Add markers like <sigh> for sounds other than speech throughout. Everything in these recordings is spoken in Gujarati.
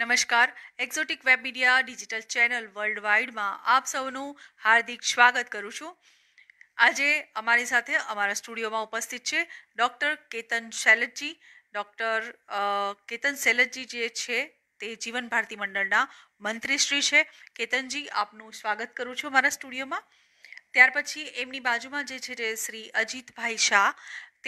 નમસ્કાર exotic web media digital channel world વાઇડમાં આપ સૌનું હાર્દિક સ્વાગત કરું છું આજે અમારી સાથે અમારા સ્ટુડિયોમાં ઉપસ્થિત છે ડૉક્ટર કેતન શૈલજી ડૉક્ટર કેતન શૈલજી જે છે તે જીવન ભારતી મંડળના મંત્રીશ્રી છે કેતનજી આપનું સ્વાગત કરું છું મારા સ્ટુડિયોમાં ત્યાર પછી એમની બાજુમાં જે છે શ્રી અજીતભાઈ શાહ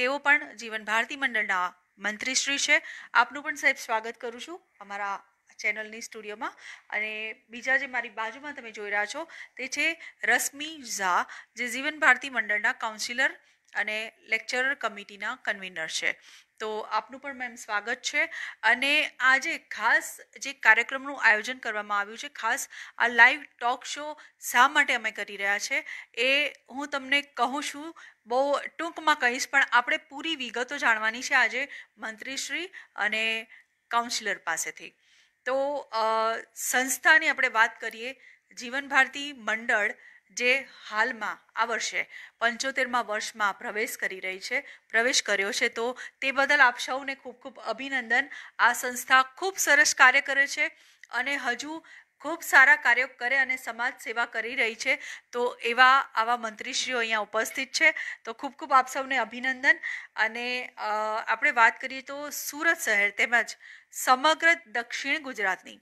તેઓ પણ જીવન ભારતી મંડળના મંત્રીશ્રી છે આપનું પણ સાહેબ સ્વાગત કરું છું અમારા ચેનલની સ્ટુડિયોમાં અને બીજા જે મારી બાજુમાં તમે જોઈ રહ્યા છો તે છે રશ્મિ ઝા જે જીવન ભારતી મંડળના કાઉન્સિલર અને લેક્ચરર કમિટીના કન્વીનર છે તો આપનું પણ મેમ સ્વાગત છે અને આજે ખાસ જે કાર્યક્રમનું આયોજન કરવામાં આવ્યું છે ખાસ આ લાઈવ ટોક શો શા માટે અમે કરી રહ્યા છે એ હું તમને કહું છું બહુ ટૂંકમાં કહીશ પણ આપણે પૂરી વિગતો જાણવાની છે આજે મંત્રીશ્રી અને કાઉન્સિલર પાસેથી તો સંસ્થાની આપણે વાત કરીએ જીવન ભારતી મંડળ જે હાલમાં આ વર્ષે પંચોતેરમાં વર્ષમાં પ્રવેશ કરી રહી છે પ્રવેશ કર્યો છે તો તે બદલ આપ સૌને ખૂબ ખૂબ અભિનંદન આ સંસ્થા ખૂબ સરસ કાર્ય કરે છે અને હજુ ખૂબ સારા કાર્યો કરે અને સમાજ સેવા કરી રહી છે તો એવા આવા મંત્રીશ્રીઓ અહીંયા ઉપસ્થિત છે તો ખૂબ ખૂબ આપ સૌને અભિનંદન અને આપણે વાત કરીએ તો સુરત શહેર તેમજ સમગ્ર દક્ષિણ ગુજરાતની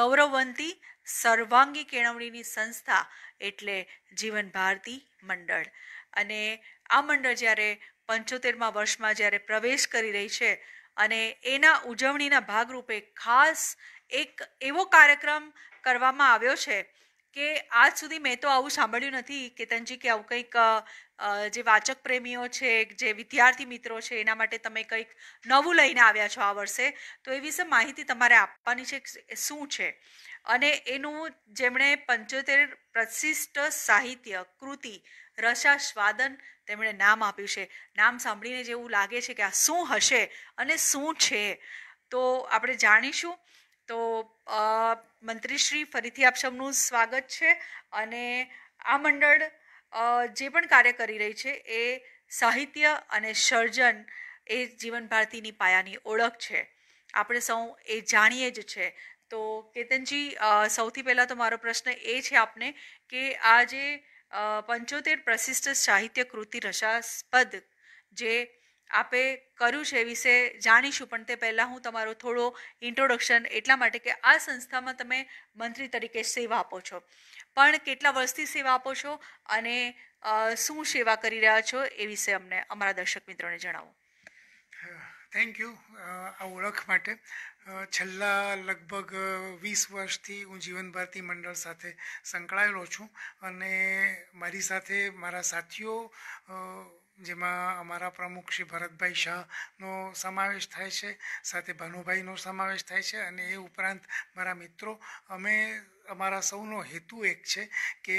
ગૌરવવંતી સર્વાંગી કેળવણીની સંસ્થા એટલે જીવન ભારતી મંડળ અને આ મંડળ જ્યારે પંચોતેરમાં વર્ષમાં જ્યારે પ્રવેશ કરી રહી છે અને એના ઉજવણીના ભાગરૂપે ખાસ એક એવો કાર્યક્રમ કરવામાં આવ્યો છે કે આજ સુધી મેં તો આવું સાંભળ્યું નથી કેતનજી કે આવું કંઈક જે વાચક પ્રેમીઓ છે જે વિદ્યાર્થી મિત્રો છે એના માટે તમે કંઈક નવું લઈને આવ્યા છો આ વર્ષે તો એ વિશે માહિતી તમારે આપવાની છે શું છે અને એનું જેમણે પંચોતેર પ્રશિષ્ટ સાહિત્ય કૃતિ રસા સ્વાદન તેમણે નામ આપ્યું છે નામ સાંભળીને જેવું લાગે છે કે આ શું હશે અને શું છે તો આપણે જાણીશું તો મંત્રીશ્રી ફરીથી આપ સૌનું સ્વાગત છે અને આ મંડળ જે પણ કાર્ય કરી રહી છે એ સાહિત્ય અને સર્જન એ જીવન ભારતીની પાયાની ઓળખ છે આપણે સૌ એ જાણીએ જ છે તો કેતનજી સૌથી પહેલાં તો મારો પ્રશ્ન એ છે આપને કે આ જે પંચોતેર પ્રશિષ્ટ સાહિત્ય કૃતિ રસાસ્પદ જે આપે કર્યું છે વિશે જાણીશું પણ તે પહેલાં હું તમારો થોડો ઇન્ટ્રોડક્શન એટલા માટે કે આ સંસ્થામાં તમે મંત્રી તરીકે સેવા આપો છો પણ કેટલા વર્ષથી સેવા આપો છો અને શું સેવા કરી રહ્યા છો એ વિશે અમને અમારા દર્શક મિત્રોને જણાવો થેન્ક યુ આ ઓળખ માટે છેલ્લા લગભગ વીસ વર્ષથી હું જીવન ભારતી મંડળ સાથે સંકળાયેલો છું અને મારી સાથે મારા સાથીઓ જેમાં અમારા પ્રમુખ શ્રી ભરતભાઈ શાહનો સમાવેશ થાય છે સાથે ભાનુભાઈનો સમાવેશ થાય છે અને એ ઉપરાંત મારા મિત્રો અમે અમારા સૌનો હેતુ એક છે કે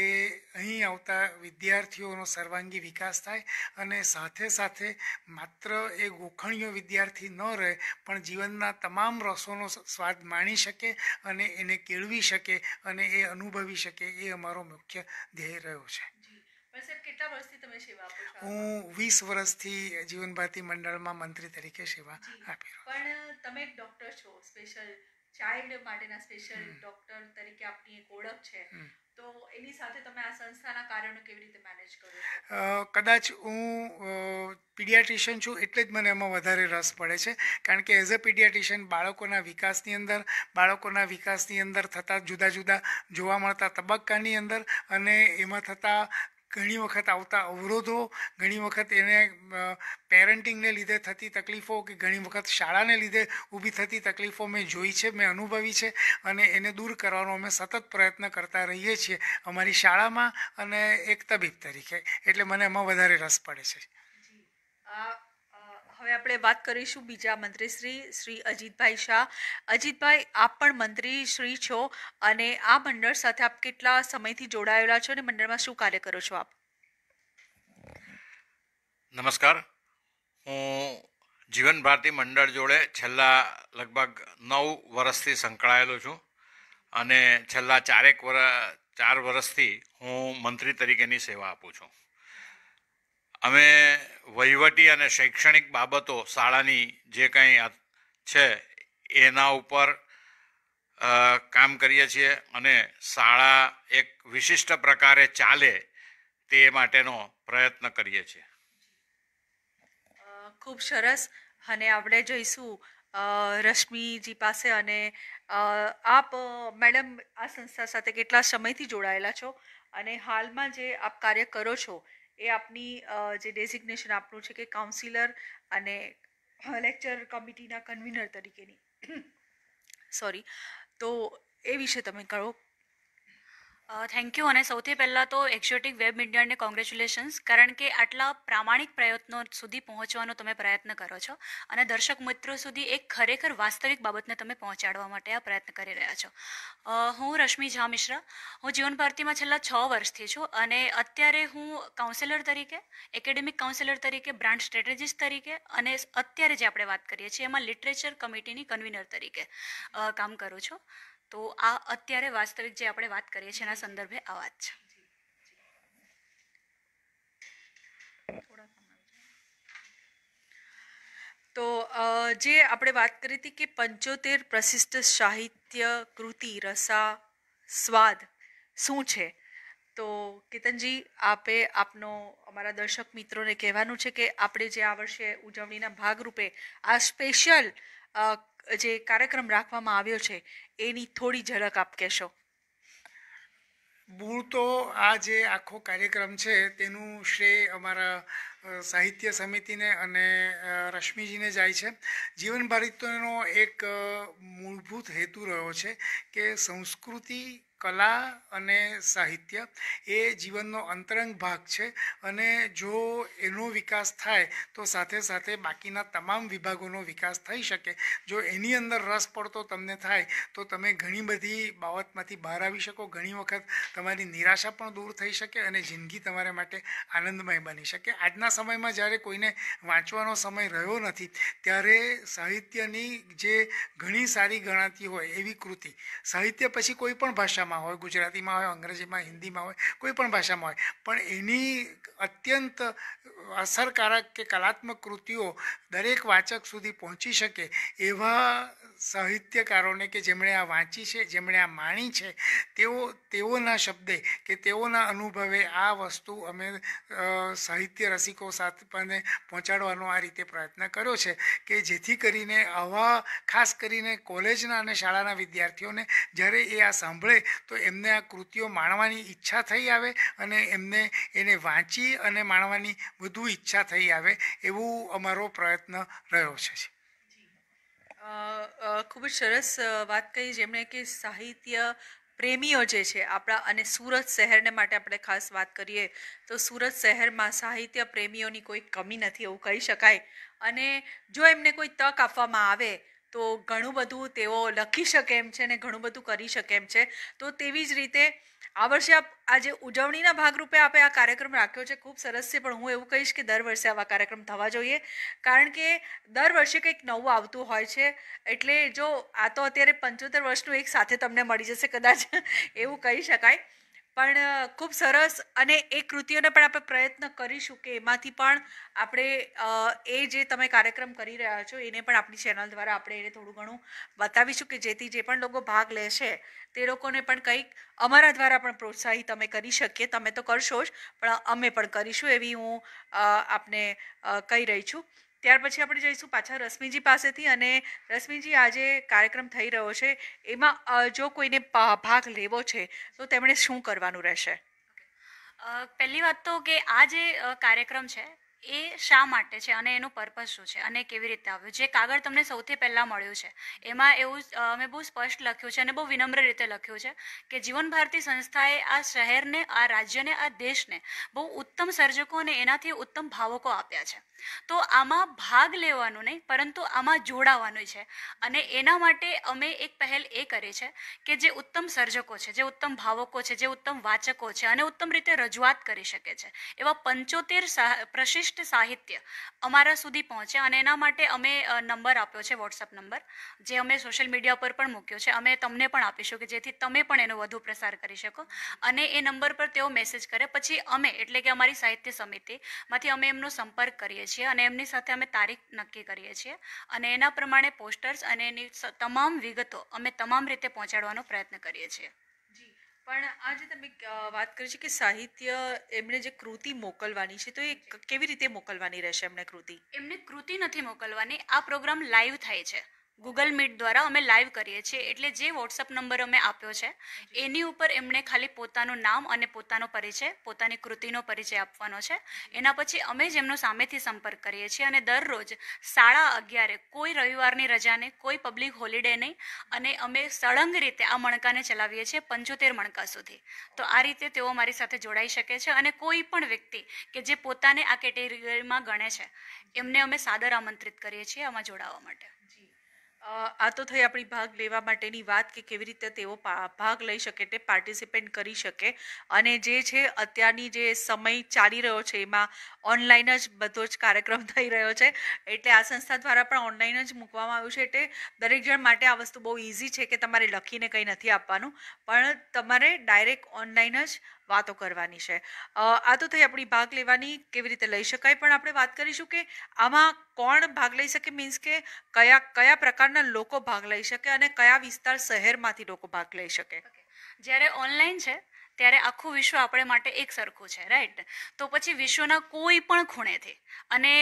અહીં આવતા વિદ્યાર્થીઓનો સર્વાંગી વિકાસ થાય અને સાથે સાથે માત્ર એ ગોખણીયો વિદ્યાર્થી ન રહે પણ જીવનના તમામ રસોનો સ્વાદ માણી શકે અને એને કેળવી શકે અને એ અનુભવી શકે એ અમારો મુખ્ય ધ્યેય રહ્યો છે હું વીસ વર્ષથી જીવન ભારતી મંડળમાં મંત્રી તરીકે સેવા આપી પણ તમે એક ડૉક્ટર છો સ્પેશિયલ ચાઇલ્ડ માટેના સ્પેશિયલ ડૉક્ટર તરીકે આપની એક ઓળખ છે તો એની સાથે તમે આ સંસ્થાના કાર્યોને કેવી રીતે મેનેજ કરો કદાચ હું પીડિયાટ્રિશિયન છું એટલે જ મને એમાં વધારે રસ પડે છે કારણ કે એઝ અ પીડિયાટ્રિશિયન બાળકોના વિકાસની અંદર બાળકોના વિકાસની અંદર થતા જુદા જુદા જોવા મળતા તબક્કાની અંદર અને એમાં થતા ઘણી વખત આવતા અવરોધો ઘણી વખત એને પેરેન્ટિંગને લીધે થતી તકલીફો કે ઘણી વખત શાળાને લીધે ઊભી થતી તકલીફો મેં જોઈ છે મેં અનુભવી છે અને એને દૂર કરવાનો અમે સતત પ્રયત્ન કરતા રહીએ છીએ અમારી શાળામાં અને એક તબીબ તરીકે એટલે મને એમાં વધારે રસ પડે છે હવે આપણે વાત કરીશું બીજા મંત્રી શ્રી શ્રી અજીતભાઈ શાહ અજીતભાઈ આપ પણ મંત્રી શ્રી છો અને આ મંડળ સાથે આપ કેટલા સમયથી જોડાયેલા છો અને મંડળમાં શું કાર્ય કરો છો આપ નમસ્કાર હું જીવન ભારતી મંડળ જોડે છેલ્લા લગભગ નવ વર્ષથી સંકળાયેલો છું અને છેલ્લા ચારેક વર ચાર વર્ષથી હું મંત્રી તરીકેની સેવા આપું છું અમે વહીવટી અને શૈક્ષણિક બાબતો શાળાની જે કંઈ છે એના ઉપર કામ કરીએ છીએ અને શાળા એક વિશિષ્ટ પ્રકારે ચાલે તે માટેનો પ્રયત્ન કરીએ છીએ ખૂબ સરસ અને આપણે જોઈશું રશ્મિજી પાસે અને આપ મેડમ આ સંસ્થા સાથે કેટલા સમયથી જોડાયેલા છો અને હાલમાં જે આપ કાર્ય કરો છો એ આપની જે ડેઝિગ્નેશન આપનું છે કે કાઉન્સિલર અને લેક્ચર કમિટીના કન્વીનર તરીકેની સોરી <coughs> તો એ વિશે તમે કહો થેન્ક યુ અને સૌથી પહેલાં તો એક્ઝોટિક વેબ ઇન્ડિયાને કોંગ્રેચ્યુલેશન્સ કારણ કે આટલા પ્રામાણિક પ્રયત્નો સુધી પહોંચવાનો તમે પ્રયત્ન કરો છો અને દર્શક મિત્રો સુધી એક ખરેખર વાસ્તવિક બાબતને તમે પહોંચાડવા માટે આ પ્રયત્ન કરી રહ્યા છો હું રશ્મિ ઝા મિશ્રા હું જીવન ભારતીમાં છેલ્લા છ વર્ષથી છું અને અત્યારે હું કાઉન્સેલર તરીકે એકેડેમિક કાઉન્સેલર તરીકે બ્રાન્ડ સ્ટ્રેટેજિસ્ટ તરીકે અને અત્યારે જે આપણે વાત કરીએ છીએ એમાં લિટરેચર કમિટીની કન્વીનર તરીકે કામ કરું છું તો આ અત્યારે વાસ્તવિક જે આપણે વાત કરીએ છીએ એના સંદર્ભે આ વાત છે તો જે આપણે વાત કરી હતી કે પંચોતેર પ્રસિદ્ધ સાહિત્ય કૃતિ રસા સ્વાદ શું છે તો કેતનજી આપે આપનો અમારા દર્શક મિત્રોને કહેવાનું છે કે આપણે જે આ વર્ષે ઉજવણીના ભાગરૂપે આ સ્પેશિયલ જે કાર્યક્રમ રાખવામાં આવ્યો છે એની થોડી ઝલક આપ કહેશો મૂળ તો આ જે આખો કાર્યક્રમ છે તેનું શ્રેય અમારા સાહિત્ય સમિતિને અને રશ્મિજીને જાય છે જીવન ભારતીનો એક મૂળભૂત હેતુ રહ્યો છે કે સંસ્કૃતિ કલા અને સાહિત્ય એ જીવનનો અંતરંગ ભાગ છે અને જો એનો વિકાસ થાય તો સાથે સાથે બાકીના તમામ વિભાગોનો વિકાસ થઈ શકે જો એની અંદર રસ પડતો તમને થાય તો તમે ઘણી બધી બાબતમાંથી બહાર આવી શકો ઘણી વખત તમારી નિરાશા પણ દૂર થઈ શકે અને જિંદગી તમારા માટે આનંદમય બની શકે આજના સમયમાં જ્યારે કોઈને વાંચવાનો સમય રહ્યો નથી ત્યારે સાહિત્યની જે ઘણી સારી ગણાતી હોય એવી કૃતિ સાહિત્ય પછી કોઈ પણ ભાષા ભાષામાં હોય ગુજરાતીમાં હોય અંગ્રેજીમાં હિન્દીમાં હોય કોઈ પણ ભાષામાં હોય પણ એની અત્યંત અસરકારક કે કલાત્મક કૃતિઓ દરેક વાચક સુધી પહોંચી શકે એવા સાહિત્યકારોને કે જેમણે આ વાંચી છે જેમણે આ માણી છે તેઓ તેઓના શબ્દે કે તેઓના અનુભવે આ વસ્તુ અમે સાહિત્ય રસિકો સાથે પહોંચાડવાનો આ રીતે પ્રયત્ન કર્યો છે કે જેથી કરીને આવા ખાસ કરીને કોલેજના અને શાળાના વિદ્યાર્થીઓને જ્યારે એ આ સાંભળે તો એમને આ કૃતિઓ માણવાની ઈચ્છા થઈ આવે અને એમને એને વાંચી અને માણવાની વધુ ઈચ્છા થઈ આવે એવું અમારો પ્રયત્ન રહ્યો છે ખૂબ જ સરસ વાત કહી જેમણે કે સાહિત્ય પ્રેમીઓ જે છે આપણા અને સુરત શહેરને માટે આપણે ખાસ વાત કરીએ તો સુરત શહેરમાં સાહિત્ય પ્રેમીઓની કોઈ કમી નથી એવું કહી શકાય અને જો એમને કોઈ તક આપવામાં આવે તો ઘણું બધું તેઓ લખી શકે એમ છે ને ઘણું બધું કરી શકે એમ છે તો તેવી જ રીતે આ વર્ષે આપ આજે ઉજવણીના ભાગરૂપે આપે આ કાર્યક્રમ રાખ્યો છે ખૂબ સરસ છે પણ હું એવું કહીશ કે દર વર્ષે આવા કાર્યક્રમ થવા જોઈએ કારણ કે દર વર્ષે કંઈક નવું આવતું હોય છે એટલે જો આ તો અત્યારે પંચોતેર વર્ષનું એક સાથે તમને મળી જશે કદાચ એવું કહી શકાય પણ ખૂબ સરસ અને એ કૃતિઓને પણ આપણે પ્રયત્ન કરીશું કે એમાંથી પણ આપણે એ જે તમે કાર્યક્રમ કરી રહ્યા છો એને પણ આપણી ચેનલ દ્વારા આપણે એને થોડું ઘણું બતાવીશું કે જેથી જે પણ લોકો ભાગ લેશે તે લોકોને પણ કંઈક અમારા દ્વારા પણ પ્રોત્સાહિત અમે કરી શકીએ તમે તો કરશો જ પણ અમે પણ કરીશું એવી હું આપને કહી રહી છું ત્યાર પછી આપણે જઈશું પાછા રશ્મિજી પાસેથી અને રશ્મિજી આજે કાર્યક્રમ થઈ રહ્યો છે એમાં જો કોઈને ભાગ લેવો છે તો તેમણે શું કરવાનું રહેશે પહેલી વાત તો કે આ જે કાર્યક્રમ છે એ શા માટે છે અને એનું પર્પઝ શું છે અને કેવી રીતે આવ્યું જે કાગળ તમને સૌથી પહેલાં મળ્યું છે એમાં એવું મેં બહુ સ્પષ્ટ લખ્યું છે અને બહુ વિનમ્ર રીતે લખ્યું છે કે જીવન ભારતી સંસ્થાએ આ શહેરને આ રાજ્યને આ દેશને બહુ ઉત્તમ સર્જકો અને એનાથી ઉત્તમ ભાવકો આપ્યા છે તો આમાં ભાગ લેવાનો નહીં પરંતુ આમાં જોડાવાનું છે અને એના માટે અમે એક પહેલ એ કરી છે કે જે ઉત્તમ સર્જકો છે જે ઉત્તમ ભાવકો છે જે ઉત્તમ વાચકો છે અને ઉત્તમ રીતે રજૂઆત કરી શકે છે એવા પંચોતેર પ્રશિષ્ટ સાહિત્ય અમારા સુધી પહોંચે અને એના માટે અમે નંબર આપ્યો છે વોટ્સઅપ નંબર જે અમે સોશિયલ મીડિયા પર પણ મૂક્યો છે અમે તમને પણ આપીશું કે જેથી તમે પણ એનો વધુ પ્રસાર કરી શકો અને એ નંબર પર તેઓ મેસેજ કરે પછી અમે એટલે કે અમારી સાહિત્ય સમિતિમાંથી અમે એમનો સંપર્ક કરીએ છીએ અને એમની સાથે અમે તારીખ નક્કી કરીએ છીએ અને એના પ્રમાણે પોસ્ટર્સ અને એની તમામ વિગતો અમે તમામ રીતે પહોંચાડવાનો પ્રયત્ન કરીએ છીએ પણ આજે તમે વાત કરી છે કે સાહિત્ય એમને જે કૃતિ મોકલવાની છે તો એ કેવી રીતે મોકલવાની રહેશે એમને કૃતિ એમને કૃતિ નથી મોકલવાની આ પ્રોગ્રામ લાઈવ થાય છે ગૂગલ મીટ દ્વારા અમે લાઈવ કરીએ છીએ એટલે જે વોટ્સઅપ નંબર અમે આપ્યો છે એની ઉપર એમણે ખાલી પોતાનું નામ અને પોતાનો પરિચય પોતાની કૃતિનો પરિચય આપવાનો છે એના પછી અમે જ એમનો સામેથી સંપર્ક કરીએ છીએ અને દરરોજ સાડા અગિયારે કોઈ રવિવારની રજાને કોઈ પબ્લિક હોલિડે નહીં અને અમે સળંગ રીતે આ મણકાને ચલાવીએ છીએ પંચોતેર મણકા સુધી તો આ રીતે તેઓ મારી સાથે જોડાઈ શકે છે અને કોઈ પણ વ્યક્તિ કે જે પોતાને આ કેટેગરીમાં ગણે છે એમને અમે સાદર આમંત્રિત કરીએ છીએ આમાં જોડાવા માટે આ તો થઈ આપણી ભાગ લેવા માટેની વાત કે કેવી રીતે તેઓ ભાગ લઈ શકે તે પાર્ટિસિપેટ કરી શકે અને જે છે અત્યારની જે સમય ચાલી રહ્યો છે એમાં ઓનલાઈન જ બધો જ કાર્યક્રમ <laughs> થઈ રહ્યો છે એટલે આ સંસ્થા દ્વારા પણ ઓનલાઈન જ મૂકવામાં આવ્યું છે એટલે દરેક જણ માટે આ વસ્તુ બહુ ઇઝી છે કે તમારે લખીને કંઈ નથી આપવાનું પણ તમારે ડાયરેક્ટ ઓનલાઈન જ વાતો કરવાની છે આ તો થઈ આપણી ભાગ લેવાની કેવી રીતે લઈ શકાય પણ આપણે વાત કરીશું કે આમાં કોણ ભાગ લઈ શકે મીન્સ કે કયા કયા પ્રકારના લોકો ભાગ લઈ શકે અને કયા વિસ્તાર શહેરમાંથી લોકો ભાગ લઈ શકે જ્યારે ઓનલાઈન છે ત્યારે આખું વિશ્વ આપણે માટે એક સરખું છે રાઈટ તો પછી વિશ્વના કોઈ પણ ખૂણેથી અને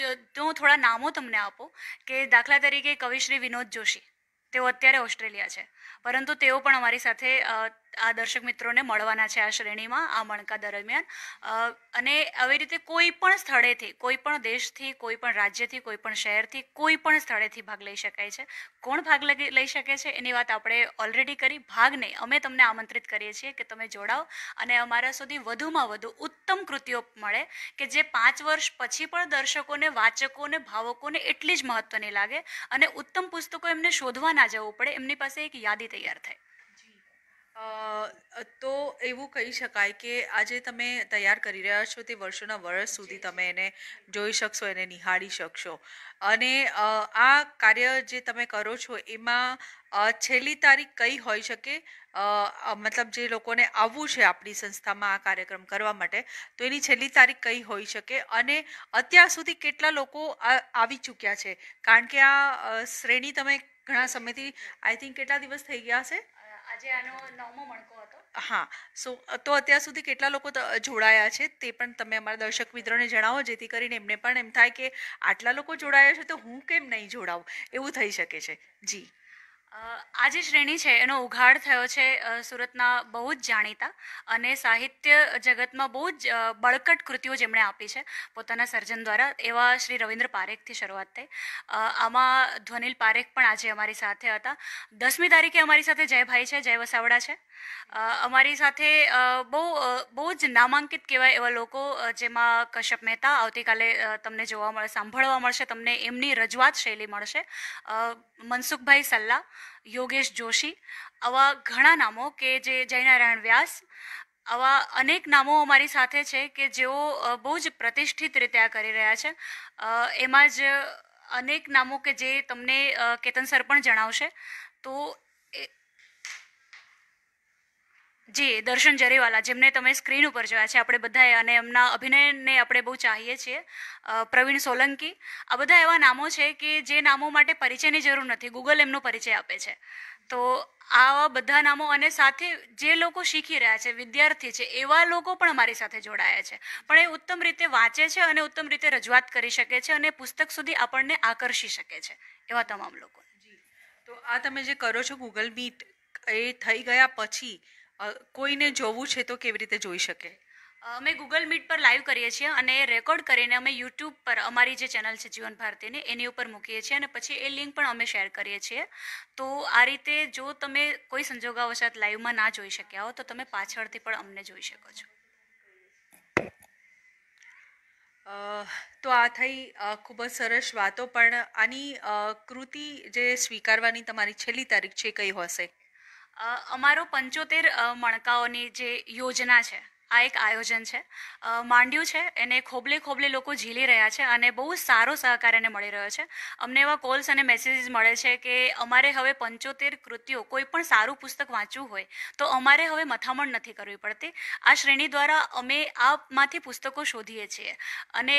જો હું થોડા નામો તમને આપું કે દાખલા તરીકે કવિશ્રી વિનોદ જોશી તેઓ અત્યારે ઓસ્ટ્રેલિયા છે પરંતુ તેઓ પણ અમારી સાથે આ દર્શક મિત્રોને મળવાના છે આ શ્રેણીમાં આ મણકા દરમિયાન અને આવી રીતે કોઈ પણ સ્થળેથી કોઈ પણ દેશથી કોઈ પણ રાજ્યથી કોઈ પણ શહેરથી કોઈ પણ સ્થળેથી ભાગ લઈ શકાય છે કોણ ભાગ લઈ શકે છે એની વાત આપણે ઓલરેડી કરી ભાગ નહીં અમે તમને આમંત્રિત કરીએ છીએ કે તમે જોડાઓ અને અમારા સુધી વધુમાં વધુ ઉત્તમ કૃતિઓ મળે કે જે પાંચ વર્ષ પછી પણ દર્શકોને વાચકોને ભાવકોને એટલી જ મહત્ત્વની લાગે અને ઉત્તમ પુસ્તકો એમને શોધવા ના જવું પડે એમની પાસે એક યાદી તૈયાર થાય તો એવું કહી શકાય કે આજે તમે તૈયાર કરી રહ્યા છો તે વર્ષોના વર્ષ સુધી તમે એને જોઈ શકશો એને નિહાળી શકશો અને આ કાર્ય જે તમે કરો છો એમાં છેલ્લી તારીખ કઈ હોઈ શકે મતલબ જે લોકોને આવવું છે આપણી સંસ્થામાં આ કાર્યક્રમ કરવા માટે તો એની છેલ્લી તારીખ કઈ હોઈ શકે અને અત્યાર સુધી કેટલા લોકો આવી ચૂક્યા છે કારણ કે આ શ્રેણી તમે ઘણા સમયથી આઈ થિંક કેટલા દિવસ થઈ ગયા છે આજે આનો નવમો મણકો હતો હા સો તો અત્યાર સુધી કેટલા લોકો જોડાયા છે તે પણ તમે અમારા દર્શક મિત્રોને જણાવો જેથી કરીને એમને પણ એમ થાય કે આટલા લોકો જોડાયા છે તો હું કેમ નહીં જોડાવું એવું થઈ શકે છે જી આ જે શ્રેણી છે એનો ઉઘાડ થયો છે સુરતના બહુ જ જાણીતા અને સાહિત્ય જગતમાં બહુ જ બળકટ કૃતિઓ જેમણે આપી છે પોતાના સર્જન દ્વારા એવા શ્રી રવિન્દ્ર પારેખથી શરૂઆત થઈ આમાં ધ્વનિલ પારેખ પણ આજે અમારી સાથે હતા દસમી તારીખે અમારી સાથે જયભાઈ છે જય વસાવડા છે અમારી સાથે બહુ બહુ જ નામાંકિત કહેવાય એવા લોકો જેમાં કશ્યપ મહેતા આવતીકાલે તમને જોવા મળે સાંભળવા મળશે તમને એમની રજૂઆત શૈલી મળશે મનસુખભાઈ સલ્લા યોગેશ જોશી આવા ઘણા નામો કે જે જયનારાયણ વ્યાસ આવા અનેક નામો અમારી સાથે છે કે જેઓ બહુ જ પ્રતિષ્ઠિત રીતે આ કરી રહ્યા છે એમાં જ અનેક નામો કે જે તમને કેતન સર પણ જણાવશે તો જી દર્શન જરીવાલા જેમને તમે સ્ક્રીન ઉપર જોયા છે આપણે બધાએ અને એમના અભિનયને આપણે બહુ ચાહીએ છીએ પ્રવીણ સોલંકી આ બધા એવા નામો છે કે જે નામો માટે પરિચયની જરૂર નથી ગૂગલ એમનો પરિચય આપે છે તો આવા બધા નામો અને સાથે જે લોકો શીખી રહ્યા છે વિદ્યાર્થી છે એવા લોકો પણ અમારી સાથે જોડાયા છે પણ એ ઉત્તમ રીતે વાંચે છે અને ઉત્તમ રીતે રજૂઆત કરી શકે છે અને પુસ્તક સુધી આપણને આકર્ષી શકે છે એવા તમામ લોકો જી તો આ તમે જે કરો છો ગૂગલ મીટ એ થઈ ગયા પછી કોઈને જોવું છે તો કેવી રીતે જોઈ શકે અમે ગૂગલ મીટ પર લાઈવ કરીએ છીએ અને રેકોર્ડ કરીને અમે યુટ્યુબ પર અમારી જે ચેનલ છે જીવન ભારતીની એની ઉપર મૂકીએ છીએ અને પછી એ લિંક પણ અમે શેર કરીએ છીએ તો આ રીતે જો તમે કોઈ સંજોગાવશાત લાઈવમાં ના જોઈ શક્યા હો તો તમે પાછળથી પણ અમને જોઈ શકો છો તો આ થઈ ખૂબ જ સરસ વાતો પણ આની કૃતિ જે સ્વીકારવાની તમારી છેલ્લી તારીખ છે કઈ હશે અમારો પંચોતેર મણકાઓની જે યોજના છે આ એક આયોજન છે માંડ્યું છે એને ખોબલે ખોબલે લોકો ઝીલી રહ્યા છે અને બહુ સારો સહકાર એને મળી રહ્યો છે અમને એવા કોલ્સ અને મેસેજીસ મળે છે કે અમારે હવે પંચોતેર કૃતિઓ કોઈ પણ સારું પુસ્તક વાંચવું હોય તો અમારે હવે મથામણ નથી કરવી પડતી આ શ્રેણી દ્વારા અમે આમાંથી પુસ્તકો શોધીએ છીએ અને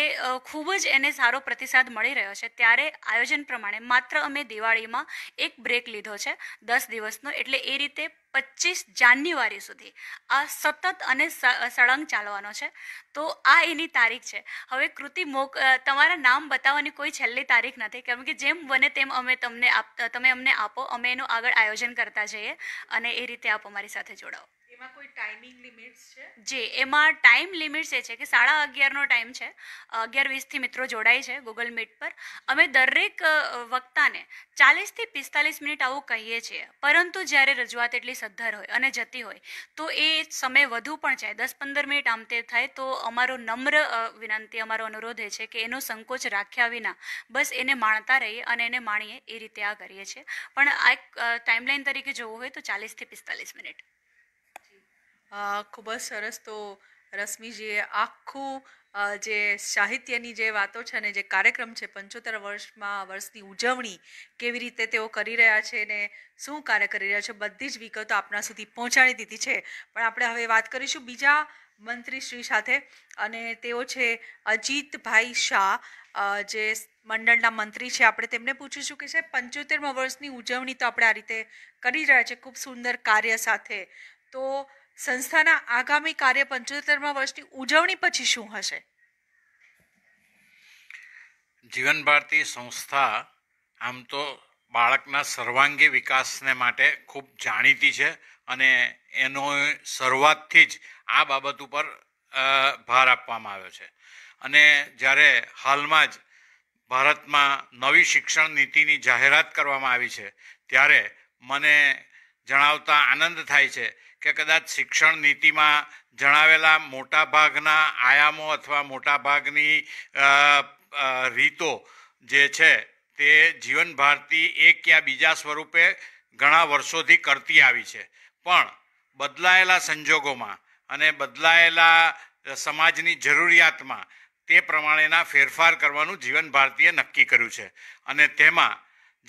ખૂબ જ એને સારો પ્રતિસાદ મળી રહ્યો છે ત્યારે આયોજન પ્રમાણે માત્ર અમે દિવાળીમાં એક બ્રેક લીધો છે દસ દિવસનો એટલે એ રીતે પચીસ જાન્યુઆરી સુધી આ સતત અને સળંગ ચાલવાનો છે તો આ એની તારીખ છે હવે કૃતિ મોક તમારા નામ બતાવવાની કોઈ છેલ્લી તારીખ નથી કેમ કે જેમ બને તેમ અમે તમને તમે અમને આપો અમે એનું આગળ આયોજન કરતા જઈએ અને એ રીતે આપ અમારી સાથે જોડાઓ એમાં કોઈ ટાઈમિંગ લિમિટ્સ છે જી એમાં ટાઈમ લિમિટ્સ એ છે કે સાડા અગિયારનો ટાઈમ છે અગિયાર વીસથી મિત્રો જોડાય છે ગૂગલ મીટ પર અમે દરેક વક્તાને ચાલીસથી પિસ્તાલીસ મિનિટ આવું કહીએ છીએ પરંતુ જ્યારે રજૂઆત એટલી સદ્ધર હોય અને જતી હોય તો એ સમય વધુ પણ જાય દસ પંદર મિનિટ આમ તે થાય તો અમારો નમ્ર વિનંતી અમારો અનુરોધ એ છે કે એનો સંકોચ રાખ્યા વિના બસ એને માણતા રહીએ અને એને માણીએ એ રીતે આ કરીએ છીએ પણ આ એક ટાઈમલાઈન તરીકે જોવું હોય તો ચાલીસથી પિસ્તાલીસ મિનિટ ખૂબ જ સરસ તો રશ્મિજીએ આખું જે સાહિત્યની જે વાતો છે ને જે કાર્યક્રમ છે પંચોતેર વર્ષમાં વર્ષની ઉજવણી કેવી રીતે તેઓ કરી રહ્યા છે ને શું કાર્ય કરી રહ્યા છે બધી જ વિગતો આપણા સુધી પહોંચાડી દીધી છે પણ આપણે હવે વાત કરીશું બીજા મંત્રીશ્રી સાથે અને તેઓ છે અજીતભાઈ શાહ જે મંડળના મંત્રી છે આપણે તેમને પૂછીશું કે સાહેબ પંચોતેરમા વર્ષની ઉજવણી તો આપણે આ રીતે કરી રહ્યા છે ખૂબ સુંદર કાર્ય સાથે તો સંસ્થાના આગામી કાર્ય પંચોતેરમા વર્ષની ઉજવણી પછી શું હશે જીવન ભારતી સંસ્થા આમ તો બાળકના સર્વાંગી વિકાસને માટે ખૂબ જાણીતી છે અને એનો શરૂઆતથી જ આ બાબત ઉપર ભાર આપવામાં આવ્યો છે અને જ્યારે હાલમાં જ ભારતમાં નવી શિક્ષણ નીતિની જાહેરાત કરવામાં આવી છે ત્યારે મને જણાવતા આનંદ થાય છે કે કદાચ શિક્ષણ નીતિમાં જણાવેલા મોટા ભાગના આયામો અથવા મોટા ભાગની રીતો જે છે તે જીવન ભારતી એક યા બીજા સ્વરૂપે ઘણા વર્ષોથી કરતી આવી છે પણ બદલાયેલા સંજોગોમાં અને બદલાયેલા સમાજની જરૂરિયાતમાં તે પ્રમાણેના ફેરફાર કરવાનું જીવન ભારતીએ નક્કી કર્યું છે અને તેમાં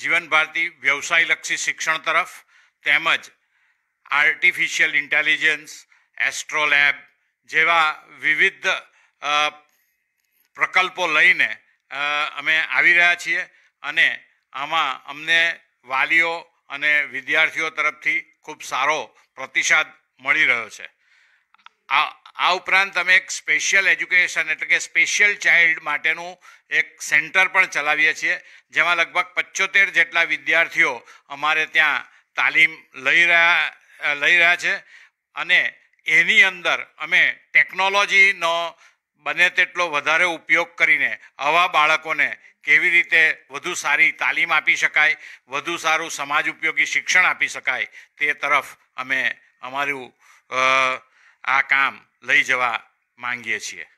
જીવન ભારતી વ્યવસાયલક્ષી શિક્ષણ તરફ તેમજ આર્ટિફિશિયલ ઇન્ટેલિજન્સ એસ્ટ્રોલેબ જેવા વિવિધ પ્રકલ્પો લઈને અમે આવી રહ્યા છીએ અને આમાં અમને વાલીઓ અને વિદ્યાર્થીઓ તરફથી ખૂબ સારો પ્રતિસાદ મળી રહ્યો છે આ આ ઉપરાંત અમે એક સ્પેશિયલ એજ્યુકેશન એટલે કે સ્પેશિયલ ચાઇલ્ડ માટેનું એક સેન્ટર પણ ચલાવીએ છીએ જેમાં લગભગ પચોતેર જેટલા વિદ્યાર્થીઓ અમારે ત્યાં તાલીમ લઈ રહ્યા લઈ રહ્યા છે અને એની અંદર અમે ટેકનોલોજીનો બને તેટલો વધારે ઉપયોગ કરીને આવા બાળકોને કેવી રીતે વધુ સારી તાલીમ આપી શકાય વધુ સારું સમાજ ઉપયોગી શિક્ષણ આપી શકાય તે તરફ અમે અમારું આ કામ લઈ જવા માંગીએ છીએ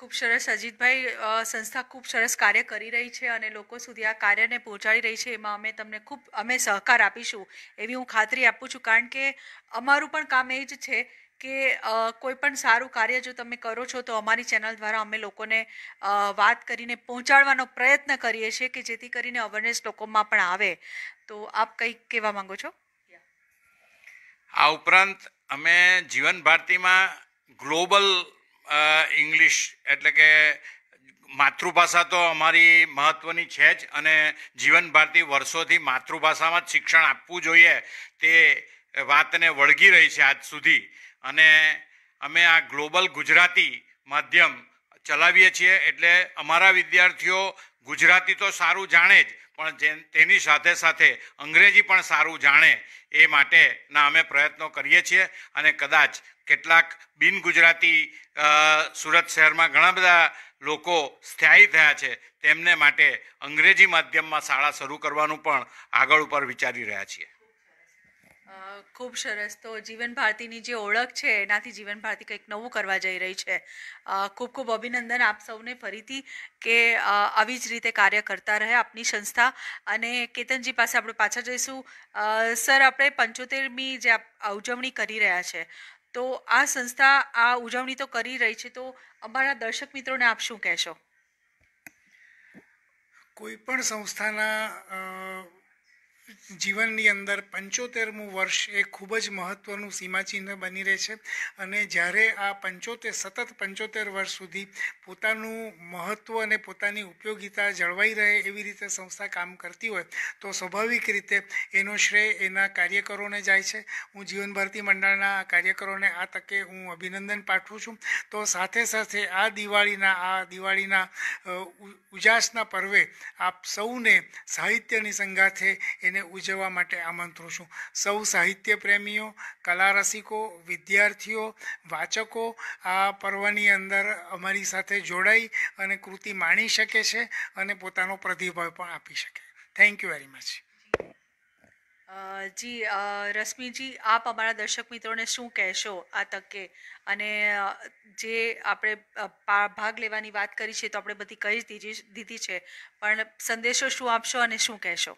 ખૂબ સરસ અજીતભાઈ સંસ્થા ખૂબ સરસ કાર્ય કરી રહી છે અને લોકો સુધી આ કાર્યને પહોંચાડી રહી છે એમાં અમે તમને ખૂબ અમે સહકાર આપીશું એવી હું ખાતરી આપું છું કારણ કે અમારું પણ કામ એ જ છે કે કોઈ પણ સારું કાર્ય જો તમે કરો છો તો અમારી ચેનલ દ્વારા અમે લોકોને વાત કરીને પહોંચાડવાનો પ્રયત્ન કરીએ છીએ કે જેથી કરીને અવેરનેસ લોકોમાં પણ આવે તો આપ કંઈક કહેવા માંગો છો આ ઉપરાંત અમે જીવન ભારતીમાં ગ્લોબલ ઇંગ્લિશ એટલે કે માતૃભાષા તો અમારી મહત્ત્વની છે જ અને જીવન ભારતી વર્ષોથી માતૃભાષામાં જ શિક્ષણ આપવું જોઈએ તે વાતને વળગી રહી છે આજ સુધી અને અમે આ ગ્લોબલ ગુજરાતી માધ્યમ ચલાવીએ છીએ એટલે અમારા વિદ્યાર્થીઓ ગુજરાતી તો સારું જાણે જ પણ તેની સાથે સાથે અંગ્રેજી પણ સારું જાણે એ માટેના અમે પ્રયત્નો કરીએ છીએ અને કદાચ કેટલાક બિન ગુજરાતી સુરત શહેરમાં ઘણા બધા લોકો સ્થાયી થયા છે તેમને માટે અંગ્રેજી માધ્યમમાં શાળા શરૂ કરવાનું પણ આગળ ઉપર વિચારી રહ્યા છીએ ખૂબ સરસ તો જીવન ભારતીની જે ઓળખ છે એનાથી જીવન ભારતી કંઈક નવું કરવા જઈ રહી છે ખૂબ ખૂબ અભિનંદન આપ સૌને ફરીથી કે આવી જ રીતે કાર્ય કરતા રહે આપની સંસ્થા અને કેતનજી પાસે આપણે પાછા જઈશું સર આપણે પંચોતેરમી જે ઉજવણી કરી રહ્યા છે તો આ સંસ્થા આ ઉજવણી તો કરી રહી છે તો અમારા દર્શક મિત્રોને આપ શું કહેશો કોઈ પણ સંસ્થાના જીવનની અંદર પંચોતેરમું વર્ષ એ ખૂબ જ મહત્ત્વનું સીમાચિહ્ન બની રહે છે અને જ્યારે આ પંચોતેર સતત પંચોતેર વર્ષ સુધી પોતાનું મહત્ત્વ અને પોતાની ઉપયોગિતા જળવાઈ રહે એવી રીતે સંસ્થા કામ કરતી હોય તો સ્વાભાવિક રીતે એનો શ્રેય એના કાર્યકરોને જાય છે હું જીવન ભારતી મંડળના કાર્યકરોને આ તકે હું અભિનંદન પાઠવું છું તો સાથે સાથે આ દિવાળીના આ દિવાળીના ઉજાસના પર્વે આપ સૌને સાહિત્યની સંગાથે એને તેને ઉજવવા માટે આમંત્રું છું સૌ સાહિત્ય પ્રેમીઓ કલા રસિકો વિદ્યાર્થીઓ વાચકો આ પર્વની અંદર અમારી સાથે જોડાઈ અને કૃતિ માણી શકે છે અને પોતાનો પ્રતિભાવ પણ આપી શકે thank you very much ji Rashmiji આપ અમારા દર્શક મિત્રોને શું કહેશો આ તકે અને જે આપણે ભાગ લેવાની વાત કરી છે તો આપણે બધી કહી જ દીધી છે પણ સંદેશો શું આપશો અને શું કહેશો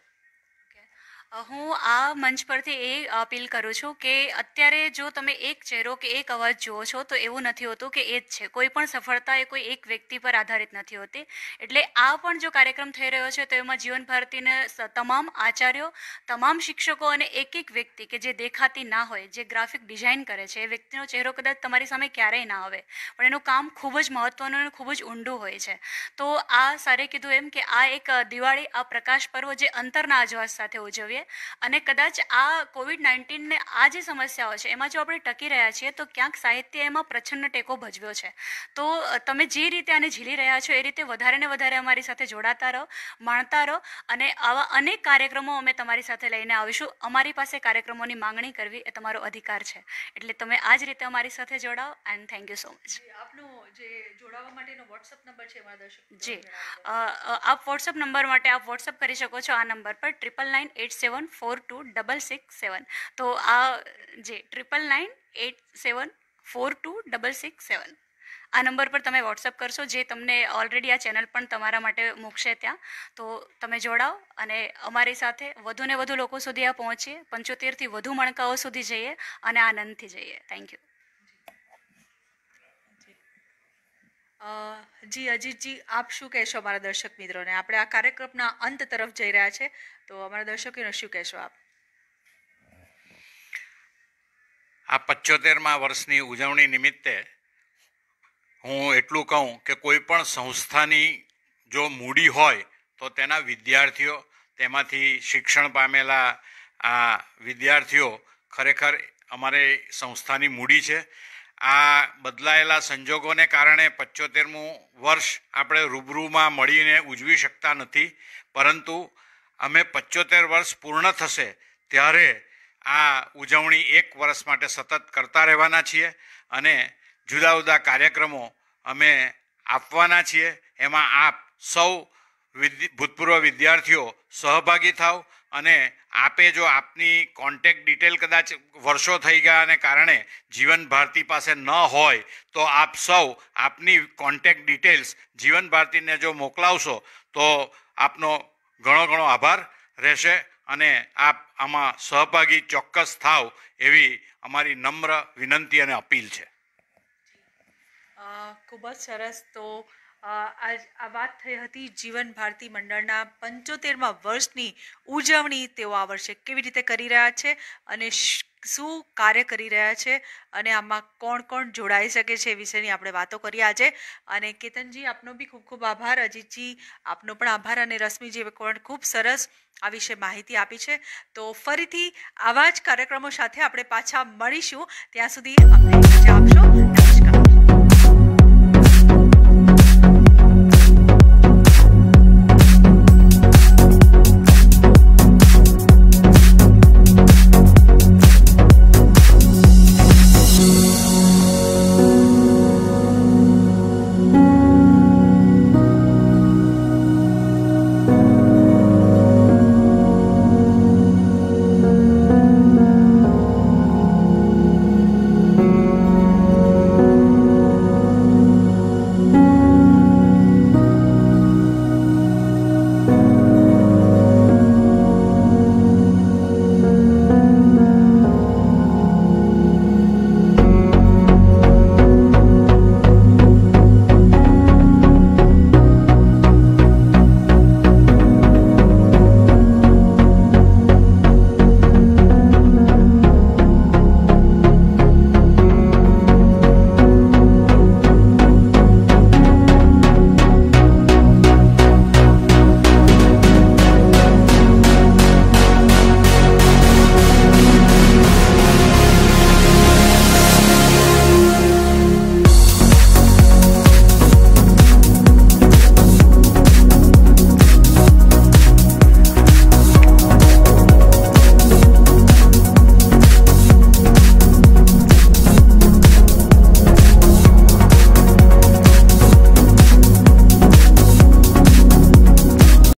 હું આ મંચ પરથી એ અપીલ કરું છું કે અત્યારે જો તમે એક ચહેરો કે એક અવાજ જુઓ છો તો એવું નથી હોતું કે એ જ છે કોઈ પણ સફળતા એ કોઈ એક વ્યક્તિ પર આધારિત નથી હોતી એટલે આ પણ જો કાર્યક્રમ થઈ રહ્યો છે તો એમાં જીવન ભારતીને તમામ આચાર્યો તમામ શિક્ષકો અને એક એક વ્યક્તિ કે જે દેખાતી ના હોય જે ગ્રાફિક ડિઝાઇન કરે છે એ વ્યક્તિનો ચહેરો કદાચ તમારી સામે ક્યારેય ના આવે પણ એનું કામ ખૂબ જ મહત્ત્વનું અને ખૂબ જ ઊંડું હોય છે તો આ સારે કીધું એમ કે આ એક દિવાળી આ પ્રકાશ પર્વ જે અંતરના અજવાસ સાથે ઉજવીએ અને કદાચ આ કોવિડ ને આ જે સમસ્યાઓ છે એમાં જો આપણે ટકી રહ્યા છીએ તો ક્યાંક સાહિત્ય એમાં પ્રચંડ ટેકો ભજવ્યો છે તો તમે જે રીતે આને ઝીલી રહ્યા છો એ રીતે વધારે ને વધારે અમારી સાથે જોડાતા રહો માણતા રહો અને આવા અનેક કાર્યક્રમો અમે તમારી સાથે લઈને આવીશું અમારી પાસે કાર્યક્રમોની માંગણી કરવી એ તમારો અધિકાર છે એટલે તમે આ જ રીતે અમારી સાથે જોડાઓ and thank you so much આપનું જે જોડાવા માટેનો વોટ્સઅપ નંબર છે મારા આપ વોટ્સઅપ નંબર માટે આપ વોટ્સઅપ કરી શકો છો આ નંબર પર triple nine eight seven seven four two double six seven તો આ જે triple nine eight seven four two double six seven આ નંબર પર તમે વોટ્સઅપ કરશો જે તમને ઓલરેડી આ ચેનલ પણ તમારા માટે મૂકશે ત્યાં તો તમે જોડાઓ અને અમારી સાથે વધુને વધુ લોકો સુધી આ પહોંચીએ પંચોતેરથી વધુ મણકાઓ સુધી જઈએ અને આનંદથી જઈએ થેન્ક યુ જી અજીતજી આપ શું કહેશો અમારા દર્શક મિત્રોને આપણે આ કાર્યક્રમના અંત તરફ જઈ રહ્યા છીએ તો અમારા દર્શકોને શું કહેશો આપ આ પચોતેરમાં વર્ષની ઉજવણી નિમિત્તે હું એટલું કહું કે કોઈ પણ સંસ્થાની જો મૂડી હોય તો તેના વિદ્યાર્થીઓ તેમાંથી શિક્ષણ પામેલા આ વિદ્યાર્થીઓ ખરેખર અમારે સંસ્થાની મૂડી છે આ બદલાયેલા સંજોગોને કારણે પચોતેરમું વર્ષ આપણે રૂબરૂમાં મળીને ઉજવી શકતા નથી પરંતુ અમે પચોતેર વર્ષ પૂર્ણ થશે ત્યારે આ ઉજવણી એક વર્ષ માટે સતત કરતા રહેવાના છીએ અને જુદા જુદા કાર્યક્રમો અમે આપવાના છીએ એમાં આપ સૌ ભૂતપૂર્વ વિદ્યાર્થીઓ સહભાગી થાવ અને આપે જો આપની કોન્ટેક ડિટેલ કદાચ વર્ષો થઈ ગયાને કારણે જીવન ભારતી પાસે ન હોય તો આપ સૌ આપની કોન્ટેક ડિટેલ્સ જીવન ભારતીને જો મોકલાવશો તો આપનો ઘણો ઘણો આભાર રહેશે અને આપ આમાં સહભાગી ચોક્કસ થાવ એવી અમારી નમ્ર વિનંતી અને અપીલ છે ખૂબ જ સરસ તો આજ આ વાત થઈ હતી જીવન ભારતી મંડળના પંચોતેરમાં વર્ષની ઉજવણી તેઓ આ વર્ષે કેવી રીતે કરી રહ્યા છે અને શું કાર્ય કરી રહ્યા છે અને આમાં કોણ કોણ જોડાઈ શકે છે એ વિશેની આપણે વાતો કરી આજે અને કેતનજી આપનો બી ખૂબ ખૂબ આભાર અજીતજી આપનો પણ આભાર અને રશ્મિજી પણ ખૂબ સરસ આ વિશે માહિતી આપી છે તો ફરીથી આવા જ કાર્યક્રમો સાથે આપણે પાછા મળીશું ત્યાં સુધી અમને આપશો નમસ્કાર